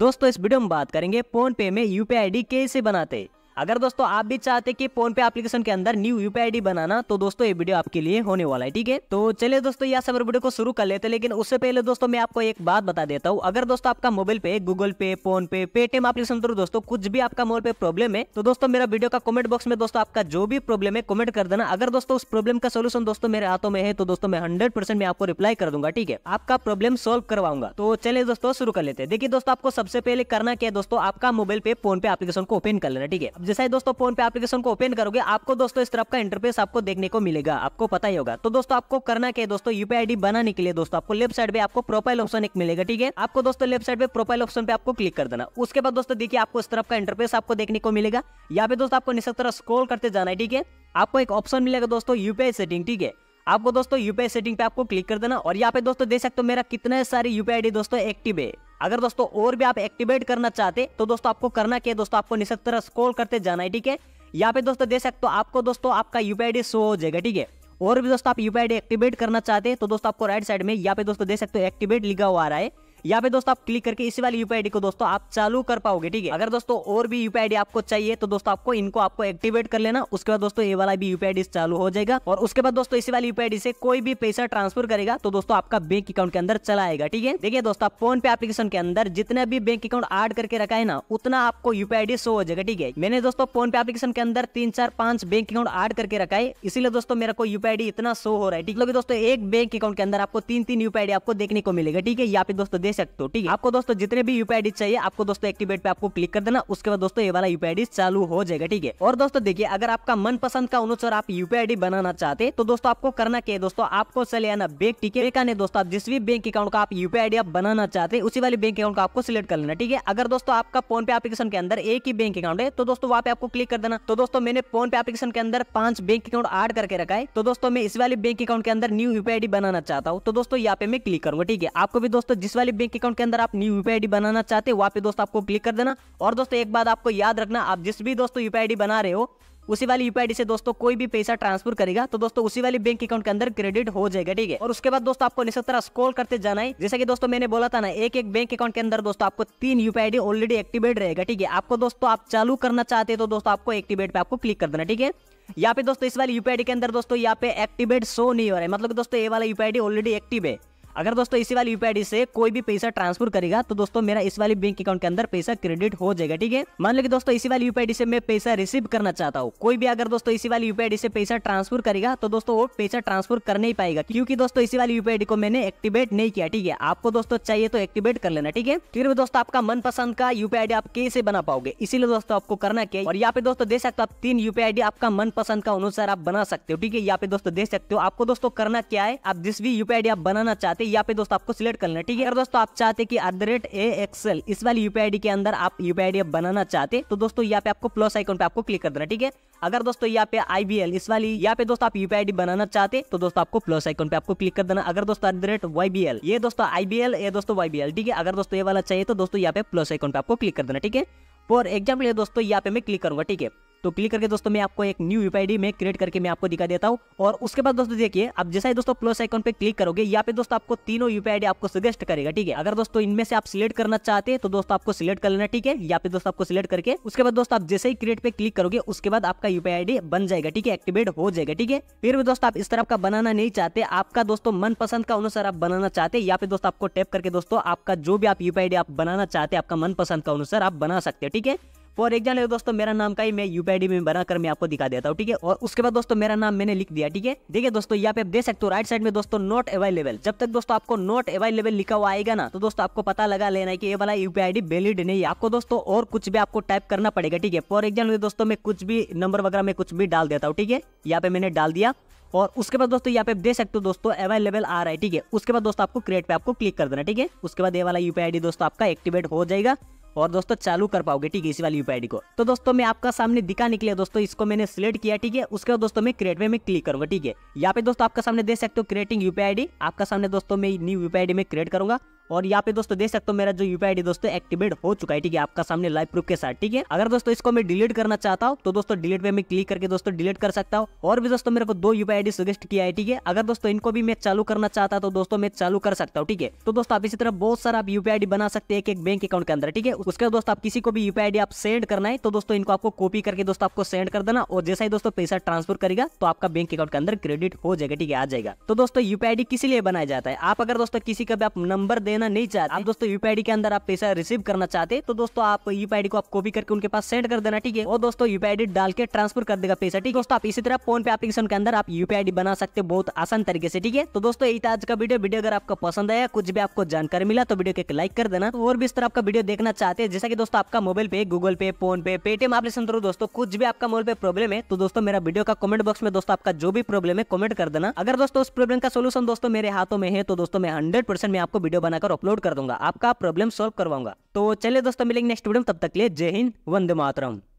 दोस्तों इस वीडियो में बात करेंगे फोन पे में यूपीआई आई कैसे बनाते अगर दोस्तों आप भी चाहते कि फोन पे एप्लीकेशन के अंदर न्यू यू पी बनाना तो दोस्तों ये वीडियो आपके लिए होने वाला है ठीक है तो चलिए दोस्तों यहाँ से वीडियो को शुरू कर लेते हैं लेकिन उससे पहले दोस्तों मैं आपको एक बात बता देता हूँ अगर दोस्तों आपका मोबाइल पे गूगल पे फोन पे पेटीएम एप्लीकेशन थ्रू दोस्तों कुछ भी आपका मोबाइल पे प्रॉब्लम है तो दोस्तों मेरा वीडियो का कॉमेंट बॉक्स में दोस्तों आपका जो भी प्रॉब्लम है कॉमेंट कर देना अगर दोस्तों उस प्रॉब्लम का सोल्यूशन दोस्तों मेरे हाथों में है तो दोस्तों मैं हंड्रेड परसेंट मैं आपको रिप्लाई कर दूंगा ठीक है आपका प्रॉब्लम सोल्व करवाऊंगा तो चलिए दोस्तों शुरू कर लेते हैं देखिए दोस्तों आपको सबसे पहले करना क्या है दोस्तों आपका मोबाइल पे फोन पे एप्लीकेशन को ओपन कर लेना ठीक है जैसे जैसा ही दोस्तों फोन पे एप्लीकेशन को ओपन करोगे आपको दोस्तों इस तरफ का इंटरफेस आपको देखने को मिलेगा आपको पता ही होगा तो दोस्तों आपको करना क्या है दोस्तों यूपीआई आईडी बनाने के लिए दोस्तों आपको लेफ्ट साइड पे आपको प्रोफाइल ऑप्शन एक मिलेगा ठीक है आपको दोस्तों लेफ्ट साइड पे प्रोफाइल ऑप्शन पे आपको क्लिक कर देना उसके बाद दोस्तों देखिए आपको इस तरफ का इंटरफेस आपको देखने को मिलेगा यहाँ पे दोस्तों आपको निश्चित तरह स्क्रोल करते जाना है ठीक है आपको एक ऑप्शन मिलेगा दोस्तों यूपीआई सेटिंग ठीक है आपको दोस्तों यूपीआई सेटिंग पे आपको क्लिक कर देना और यहाँ पे दोस्तों देख सकते हो मेरा कितने सारे यूपीआई दोस्तों एक्टिव है अगर दोस्तों और भी आप एक्टिवेट करना चाहते तो दोस्तों आपको करना क्या दोस्तों आपको निश्चित तरह स्क्रॉल करते जाना है ठीक है यहाँ पे दोस्तों दे सकते हो आपको दोस्तों आपका यूपीआईडी शो हो जाएगा ठीक है और भी दोस्तों आप यूपीआईडी एक्टिवेट करना चाहते हैं तो दोस्तों आपको राइट साइड में यहाँ पे दोस्तों दे सकते हो एक्टिवेट लिखा हुआ आ रहा है यहाँ पे दोस्तों आप क्लिक करके इसी वाली यूपीआईडी को दोस्तों आप चालू कर पाओगे ठीक है अगर दोस्तों और भी यूपीआईडी आपको चाहिए तो दोस्तों आपको इनको आपको एक्टिवेट कर लेना उसके बाद दोस्तों ये वाला भी यूपीआईडी चालू हो जाएगा और उसके बाद दोस्तों इसी वाली यूपीआईडी से कोई भी पैसा ट्रांसफर करेगा तो दोस्तों आपका बैंक अकाउंट के अंदर चला आएगा ठीक है देखिए दोस्तों आप फोन पे एप्लीकेशन के अंदर जितने भी बैंक अकाउंट एड करके रखा है ना उतना आपको यूपीआईडी शो हो जाएगा ठीक है मैंने दोस्तों फोन पे एप्लीकेशन के अंदर तीन चार पांच बैंक अकाउंट एड करके रखा है इसीलिए दोस्तों मेरा को यूपीआईडी इतना शो हो रहा है ठीक है दोस्तों एक बैंक अकाउंट के अंदर आपको तीन तीन यूपीआईडी आपको देखने को मिलेगा ठीक है यहाँ पे दोस्तों सकते हो ठीक है आपको दोस्तों जितने भी यूपीआई चाहिए आपको दोस्तों एक्टिवेट पे आपको क्लिक कर देना उसके बाद दोस्तों ये वाला यूपीआई चालू हो जाएगा ठीक है और दोस्तों देखिए अगर आपका मन पसंद का अनुसार आप यूपीआई बनाना चाहते तो दोस्तों आपको करना क्या है दोस्तों आपको चले आना बैंक ठीक है दोस्तों आप जिस भी बैंक अकाउंट का आप यूपीआई आप बनाना चाहते उसी वाले बैंक अकाउंट का आपको सिलेक्ट कर लेना ठीक है अगर दोस्तों आपका फोन पे एप्लीकेशन के अंदर एक ही बैंक अकाउंट है तो दोस्तों वहाँ पे आपको क्लिक कर देना तो दोस्तों मैंने फोन पे एप्लीकेशन के अंदर पांच बैंक अकाउंट ऐड करके रखा है तो दोस्तों मैं इस वाले बैंक अकाउंट के अंदर न्यू यूपीआई बनाना चाहता हूँ तो दोस्तों यहाँ पे मैं क्लिक करूंगा ठीक है आपको भी दोस्तों जिस वाले बैंक अकाउंट के अंदर आप न्यू यूपीआई आईडी बनाना चाहते हो वहाँ पे दोस्तों आपको क्लिक कर देना और दोस्तों एक बात आपको याद रखना आप जिस भी दोस्तों यूपीआई आईडी बना रहे हो उसी वाली यूपीआईडी से दोस्तों कोई भी पैसा ट्रांसफर करेगा तो दोस्तों उसी वाली बैंक अकाउंट के अंदर क्रेडिट हो जाएगा ठीक है और उसके बाद दोस्तों आपको निश्चित तरह स्क्रॉल करते जाना है जैसे कि दोस्तों मैंने बोला था ना एक एक बैंक अकाउंट के अंदर दोस्तों आपको तीन यूपीआईडी ऑलरेडी एक्टिवेट रहेगा ठीक है आपको दोस्तों आप चालू करना चाहते हैं तो दोस्तों आपको एक्टिवेट पे आपको क्लिक कर देना ठीक है यहाँ पे दोस्तों इस वाली यूपीआई के अंदर दोस्तों यहाँ पे एक्टिवेट शो नहीं हो रहा है मतलब दोस्तों ये वाला यूपीआई ऑलरेडी एक्टिव है अगर दोस्तों इसी वाली यूपीआई से कोई भी पैसा ट्रांसफर करेगा तो दोस्तों मेरा इस वाली बैंक अकाउंट के अंदर पैसा क्रेडिट हो जाएगा ठीक है मान लो कि दोस्तों इसी वाली यूपीआई से मैं पैसा रिसीव करना चाहता हूँ कोई भी अगर दोस्तों इसी वाली यूपीआई से पैसा ट्रांसफर करेगा तो दोस्तों वो पैसा ट्रांसफर कर नहीं पाएगा क्योंकि दोस्तों इसी वाली यूपीआई को मैंने एक्टिवेट नहीं किया ठीक है आपको दोस्तों चाहिए तो एक्टिवेट कर लेना ठीक है फिर भी दोस्तों आपका पसंद का यूपीआई आप कैसे बना पाओगे इसीलिए दोस्तों आपको करना क्या और यहाँ पे दोस्तों देख सकते हो आप तीन यूपीआई आपका पसंद का अनुसार आप बना सकते हो ठीक है यहाँ पे दोस्तों देख सकते हो आपको दोस्तों करना क्या है आप जिस भी यूपीआई आप बनाना चाहते चाहते हैं यहाँ पे दोस्तों आपको सिलेक्ट करना ठीक है अगर दोस्तों आप चाहते कि at the rate A XL इस वाली यूपीआईडी के अंदर आप यूपीआईडी बनाना चाहते तो दोस्तों यहाँ पे आपको प्लस आइकन पे आपको क्लिक कर देना ठीक है अगर दोस्तों यहाँ पे आई बी एल इस वाली यहाँ पे दोस्तों आप यूपीआईडी बनाना चाहते तो दोस्तों आपको प्लस आइकन पे आपको क्लिक कर देना अगर दोस्तों at the rate Y B L ये दोस्तों आई बी एल ये दोस्तों वाई बी एल ठीक है अगर दोस्तों ये वाला चाहिए तो दोस्तों यहाँ पे प्लस आइकन पे आपको क्लिक कर देना ठीक है फॉर एग्जाम्पल ये दोस्तों यहाँ पे मैं क्लिक करूंगा ठीक है तो क्लिक करके दोस्तों मैं आपको एक न्यू यूपीआईडी में क्रिएट करके मैं आपको दिखा देता हूँ और उसके बाद दोस्तों देखिए आप जैसा ही दोस्तों प्लस आइकन पे क्लिक करोगे यहाँ पे दोस्तों आपको तीनों पी आपको सजेस्ट करेगा ठीक है अगर दोस्तों इनमें से आप सिलेक्ट करना चाहते हैं तो दोस्तों आपको सिलेक्ट कर लेना ठीक है या पे दोस्तों आपको सिलेक्ट करके उसके बाद दोस्तों आप जैसे ही क्रिएट पे क्लिक करोगे उसके बाद आपका पी बन जाएगा ठीक है एक्टिवेट हो जाएगा ठीक है फिर भी दोस्तों आप इस तरह का बनाना नहीं चाहते आपका दोस्तों मन पसंद का अनुसार आप बनाना चाहते या यहाँ पे दोस्तों आपको टैप करके दोस्तों आपका जो भी आप यू आप बनाना चाहते आपका मन पसंद का अनुसार आप बना सकते हैं ठीक है फॉर एग्जाम्पल दोस्तों मेरा नाम का ही मैं यू में बनाकर मैं आपको दिखा देता हूँ ठीक है और उसके बाद दोस्तों मेरा नाम मैंने लिख दिया ठीक है देखिए दोस्तों यहाँ पे दे देख सकते हो राइट साइड में दोस्तों नॉट अवेलेबल जब तक दोस्तों आपको नॉट अवेलेबल लिखा हुआ आएगा ना तो दोस्तों आपको पता लगा लेना है कि ये वाला यूपीआईडी वैलिड नहीं है आपको दोस्तों और कुछ भी आपको टाइप करना पड़ेगा ठीक है फॉर एग्जाम्पल दोस्तों मैं कुछ भी नंबर वगैरह में कुछ भी डाल देता हूँ ठीक है यहाँ पे मैंने डाल दिया और उसके बाद दोस्तों यहाँ पे दे सकते हो दोस्तों अवेलेबल आ रहा है ठीक है उसके बाद दोस्तों आपको क्रिएट पे आपको क्लिक कर देना ठीक है उसके बाद ये वाला यूपीआई दोस्तों आपका एक्टिवेट हो जाएगा और दोस्तों चालू कर पाओगे ठीक है इसी वाली यूपीआईडी को तो दोस्तों मैं आपका सामने दिखा निकले दोस्तों इसको मैंने सिलेक्ट किया ठीक है उसके बाद दोस्तों मैं क्रिएट में क्लिक करूंगा ठीक है यहाँ पे दोस्तों आपका सामने दे सकते हो क्रिएटिंग यूपीआईडी आपका सामने दोस्तों में न्यू यूपी में क्रिएट करूंगा और यहाँ पे दोस्तों देख सकते हो मेरा जो यूपीआई दोस्तों एक्टिवेट हो चुका है ठीक है आपका सामने लाइव प्रूफ के साथ ठीक है अगर दोस्तों इसको मैं डिलीट करना चाहता हूँ तो दोस्तों डिलीट पे मैं क्लिक करके दोस्तों डिलीट कर सकता हूँ और भी दोस्तों मेरे को दो यूपीआई सजेस्ट किया है ठीक है अगर दोस्तों इनको भी मैं चालू करना चाहता तो दोस्तों मैं चालू कर सकता हूँ ठीक है तो दोस्तों आप इसी तरह बहुत सारा आप यूपीआई बना सकते हैं एक एक बैंक अकाउंट के अंदर ठीक है उसके बाद दोस्तों आप किसी को भी यूपीआई आप सेंड करना है तो दोस्तों इनको आपको कॉपी करके दोस्तों आपको सेंड कर देना और जैसा ही दोस्तों पैसा ट्रांसफर करेगा तो आपका बैंक अकाउंट के अंदर क्रेडिट हो जाएगा ठीक है आ जाएगा तो दोस्तों यूपीआई किसी लिए बनाया जाता है आप अगर दोस्तों किसी का भी आप नंबर देना देना नहीं चाहते आप दोस्तों यूपीआईडी के अंदर आप पैसा रिसीव करना चाहते तो दोस्तों आप यूपीआईडी को आप कॉपी करके उनके पास सेंड कर देना ठीक है और दोस्तों यूपीआईडी डाल के ट्रांसफर कर देगा पैसा ठीक है दोस्तों आप इसी तरह फोन पे एप्लीकेशन के अंदर आप यूपीआईडी बना सकते बहुत आसान तरीके से ठीक है तो दोस्तों यही था आज का वीडियो वीडियो अगर आपको पसंद आया कुछ भी आपको जानकारी मिला तो वीडियो को एक लाइक कर देना तो और भी इस तरह आपका वीडियो देखना चाहते हैं जैसा कि दोस्तों आपका मोबाइल पे गूगल पे फोन पे पेटीएम एप्लीकेशन थ्रू दोस्तों कुछ भी आपका मोबाइल पे प्रॉब्लम है तो दोस्तों मेरा वीडियो का कमेंट बॉक्स में दोस्तों आपका जो भी प्रॉब्लम है कमेंट कर देना अगर दोस्तों उस प्रॉब्लम का सोल्यूशन दोस्तों मेरे हाथों में है तो दोस्तों मैं हंड्रेड परसेंट मैं आपको वीडियो बना बनाकर अपलोड कर दूंगा आपका प्रॉब्लम सॉल्व करवाऊंगा तो चलिए दोस्तों मिलेंगे नेक्स्ट वीडियो तब तक लिए जय हिंद वंदे मातरम